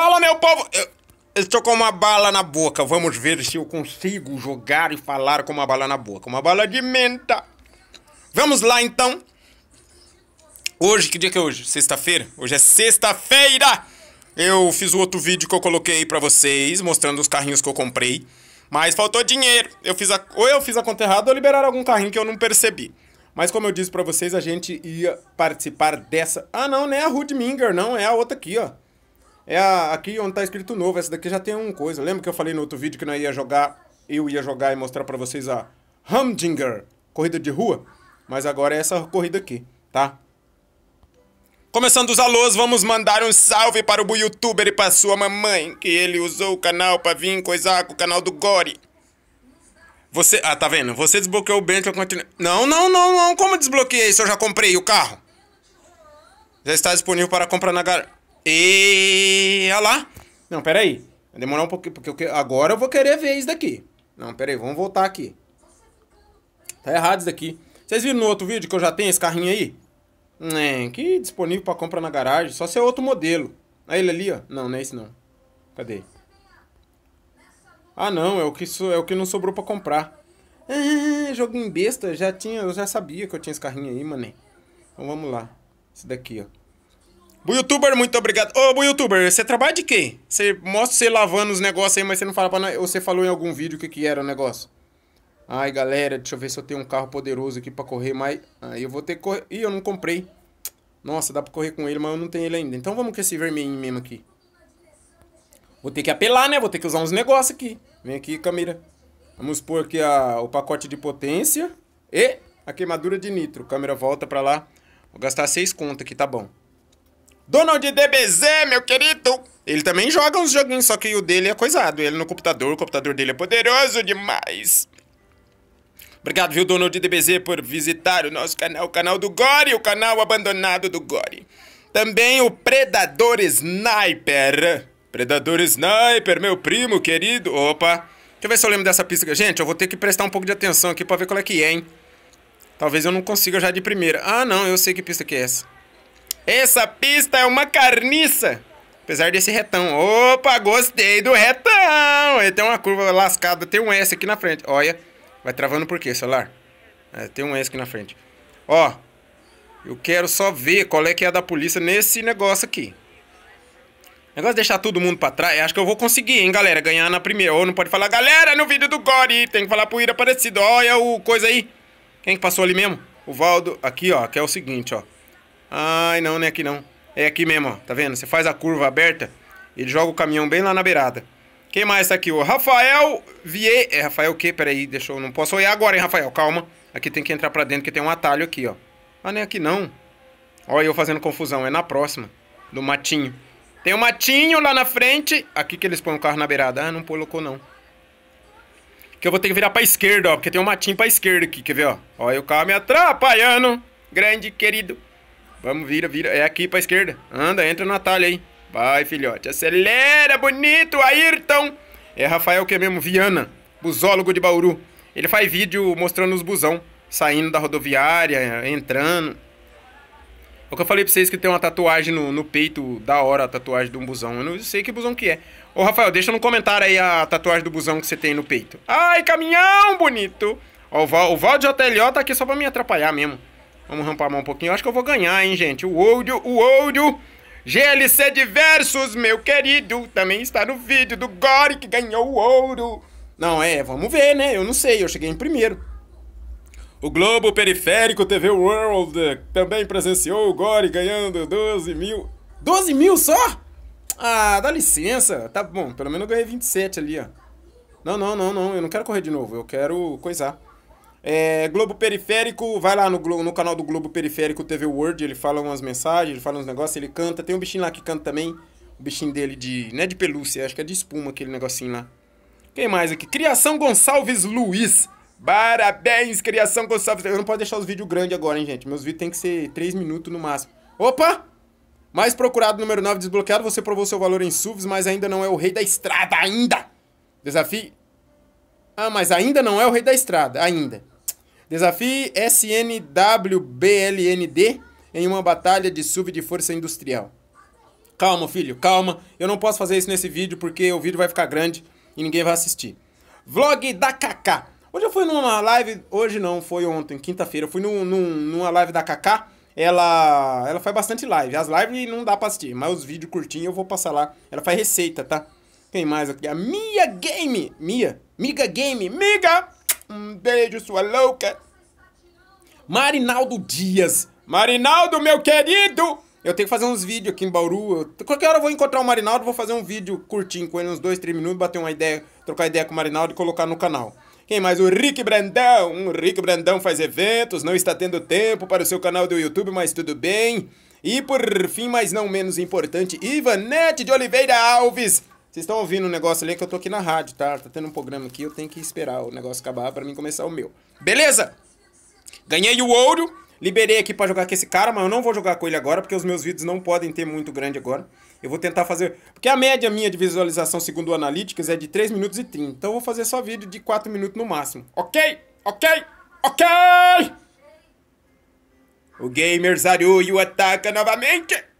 Fala, meu povo! Eu, estou com uma bala na boca. Vamos ver se eu consigo jogar e falar com uma bala na boca. Uma bala de menta. Vamos lá, então. Hoje, que dia que é hoje? Sexta-feira? Hoje é sexta-feira! Eu fiz o outro vídeo que eu coloquei pra vocês, mostrando os carrinhos que eu comprei. Mas faltou dinheiro. Eu fiz a... Ou eu fiz a conta errada ou liberaram algum carrinho que eu não percebi. Mas como eu disse pra vocês, a gente ia participar dessa... Ah, não, não é a Rudminger não. É a outra aqui, ó. É a, aqui onde tá escrito novo. Essa daqui já tem um coisa. Lembra que eu falei no outro vídeo que nós ia jogar, eu ia jogar e mostrar pra vocês a Humdinger, corrida de rua? Mas agora é essa corrida aqui, tá? Começando os alôs, vamos mandar um salve para o youtuber e para sua mamãe, que ele usou o canal para vir coisar com o canal do Gore. Você, ah, tá vendo? Você desbloqueou o Bentley, eu continuo... Não, não, não, não, como desbloqueei se eu já comprei o carro? Já está disponível para comprar na garagem. E. Olha lá. Não, peraí. Vai demorar um pouquinho, porque eu, agora eu vou querer ver isso daqui. Não, peraí, vamos voltar aqui. Tá errado isso daqui. Vocês viram no outro vídeo que eu já tenho esse carrinho aí? É, que disponível pra compra na garagem. Só se é outro modelo. Aí é ele ali, ó. Não, não é esse não. Cadê? Ah, não, é o que, so, é o que não sobrou pra comprar. Ah, joguinho em besta, já tinha, eu já sabia que eu tinha esse carrinho aí, mané. Então vamos lá. Esse daqui, ó. Youtuber, muito obrigado. Ô, Youtuber, você trabalha de quê? Você mostra você lavando os negócios aí, mas você não fala pra nós. Ou você falou em algum vídeo o que, que era o negócio? Ai, galera, deixa eu ver se eu tenho um carro poderoso aqui pra correr, mas... Aí eu vou ter que correr... Ih, eu não comprei. Nossa, dá pra correr com ele, mas eu não tenho ele ainda. Então vamos com esse vermelho mesmo aqui. Vou ter que apelar, né? Vou ter que usar uns negócios aqui. Vem aqui, câmera. Vamos pôr aqui a... o pacote de potência. E a queimadura de nitro. Câmera volta pra lá. Vou gastar seis contas aqui, tá bom. Donald DBZ, meu querido! Ele também joga uns joguinhos, só que o dele é coisado. Ele no computador, o computador dele é poderoso demais. Obrigado, viu, Donald DBZ, por visitar o nosso canal, o canal do Gore, o canal abandonado do Gore. Também o Predador Sniper. Predador Sniper, meu primo querido. Opa. Deixa eu ver se eu lembro dessa pista. Gente, eu vou ter que prestar um pouco de atenção aqui pra ver qual é que é, hein? Talvez eu não consiga já de primeira. Ah, não, eu sei que pista que é essa. Essa pista é uma carniça. Apesar desse retão. Opa, gostei do retão. Ele tem uma curva lascada, tem um S aqui na frente. Olha, vai travando por quê, celular? É, tem um S aqui na frente. Ó, eu quero só ver qual é que é a da polícia nesse negócio aqui. Negócio de deixar todo mundo pra trás, acho que eu vou conseguir, hein, galera, ganhar na primeira. Ou não pode falar, galera, no vídeo do Gore, tem que falar pro Ira Aparecido. Olha o coisa aí. Quem que passou ali mesmo? O Valdo, aqui, ó, que é o seguinte, ó. Ai, não, não é aqui não. É aqui mesmo, ó. Tá vendo? Você faz a curva aberta, ele joga o caminhão bem lá na beirada. Quem mais tá aqui? O Rafael Vie... É, Rafael o quê? Peraí, deixa eu... Não posso olhar agora, hein, Rafael? Calma. Aqui tem que entrar pra dentro, que tem um atalho aqui, ó. Ah, não é aqui não. Olha eu fazendo confusão. É na próxima. Do matinho. Tem um matinho lá na frente. Aqui que eles põem o carro na beirada. Ah, não colocou não. Que eu vou ter que virar pra esquerda, ó. Porque tem um matinho pra esquerda aqui. Quer ver, ó? Olha o carro me atrapalhando. Grande, querido. Vamos, vira, vira. É aqui pra esquerda. Anda, entra no atalho aí. Vai, filhote. Acelera, bonito, Ayrton. É Rafael que é mesmo, Viana, busólogo de Bauru. Ele faz vídeo mostrando os busão, saindo da rodoviária, entrando. É o que eu falei pra vocês que tem uma tatuagem no, no peito, da hora a tatuagem de um busão. Eu não sei que busão que é. Ô, Rafael, deixa no comentário aí a tatuagem do busão que você tem no peito. Ai, caminhão bonito! Ó, o Val, o Val de JLO tá aqui só pra me atrapalhar mesmo. Vamos rampar a mão um pouquinho. Eu acho que eu vou ganhar, hein, gente. O Oldio, o Oldio. GLC Diversos, meu querido. Também está no vídeo do Gore que ganhou o ouro. Não, é, vamos ver, né? Eu não sei, eu cheguei em primeiro. O Globo Periférico TV World também presenciou o Gore ganhando 12 mil. 12 mil só? Ah, dá licença. Tá bom, pelo menos eu ganhei 27 ali, ó. Não, não, não, não. Eu não quero correr de novo. Eu quero coisar. É, Globo Periférico, vai lá no, no canal do Globo Periférico TV World, ele fala umas mensagens, ele fala uns negócios, ele canta. Tem um bichinho lá que canta também, o bichinho dele de. Não é de pelúcia, acho que é de espuma aquele negocinho lá. Quem mais aqui? Criação Gonçalves Luiz. Parabéns, Criação Gonçalves. Eu não posso deixar os vídeos grandes agora, hein, gente. Meus vídeos tem que ser 3 minutos no máximo. Opa! Mais procurado número 9 desbloqueado, você provou seu valor em SUVs, mas ainda não é o rei da estrada ainda. Desafio ah, mas ainda não é o rei da estrada, ainda. Desafie SNWBLND em uma batalha de sub de força industrial. Calma, filho, calma. Eu não posso fazer isso nesse vídeo porque o vídeo vai ficar grande e ninguém vai assistir. Vlog da Kaká. Hoje eu fui numa live, hoje não, foi ontem, quinta-feira. Eu fui num, num, numa live da Kaká. Ela, ela faz bastante live. As lives não dá pra assistir, mas os vídeos curtinhos eu vou passar lá. Ela faz receita, tá? Quem mais aqui? A Mia Game. Mia. Miga Game. Miga! Um beijo, sua louca. Marinaldo Dias. Marinaldo, meu querido! Eu tenho que fazer uns vídeos aqui em Bauru. Eu, qualquer hora eu vou encontrar o Marinaldo, vou fazer um vídeo curtinho com ele, uns dois três minutos, bater uma ideia, trocar ideia com o Marinaldo e colocar no canal. Quem mais? O Rick Brandão. O Rick Brandão faz eventos, não está tendo tempo para o seu canal do YouTube, mas tudo bem. E por fim, mas não menos importante, Ivanete de Oliveira Alves. Vocês estão ouvindo um negócio ali que eu tô aqui na rádio, tá? Tá tendo um programa aqui, eu tenho que esperar o negócio acabar para mim começar o meu. Beleza? Ganhei o ouro, liberei aqui para jogar com esse cara, mas eu não vou jogar com ele agora, porque os meus vídeos não podem ter muito grande agora. Eu vou tentar fazer... Porque a média minha de visualização, segundo o Analytics, é de 3 minutos e 30. Então eu vou fazer só vídeo de 4 minutos no máximo. Ok? Ok? Ok! O Gamer Zaruio ataca novamente!